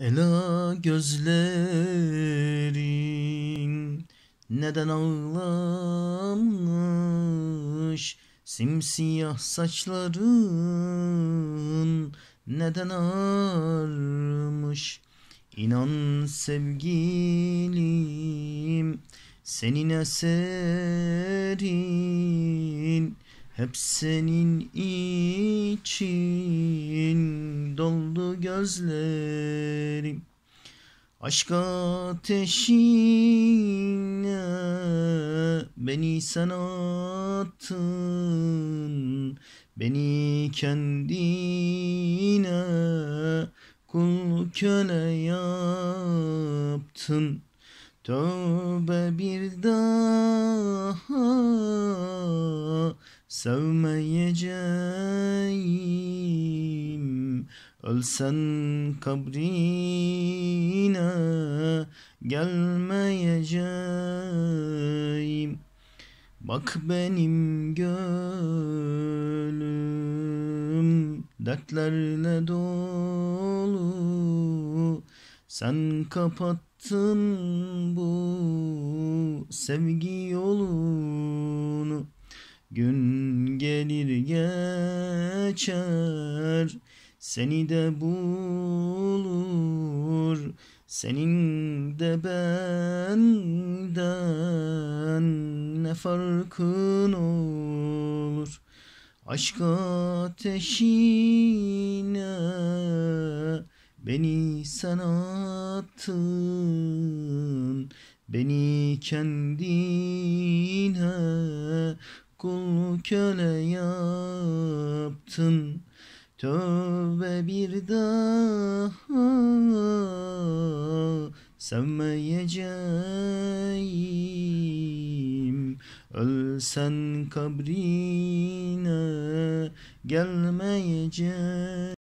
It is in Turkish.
Ela gözlerin neden ağlamış Simsiyah saçların neden ağarmış İnan sevgilim senin eserin hep senin için gözlerim Aşk ateşine beni sen attın Beni kendine kul köle yaptın Tövbe bir daha sevmeyeceğim Ölsen kabrine gelmeyeceğim Bak benim gönlüm dertlerle dolu Sen kapattın bu sevgi yolunu Gün gelir geçer seni de bulur senin de benden ne farkın olur Aşk ateşine beni sen attın Beni kendine kul köle yaptın Tövbe bir daha sevmeyeceğim Ölsen kabrine gelmeyeceğim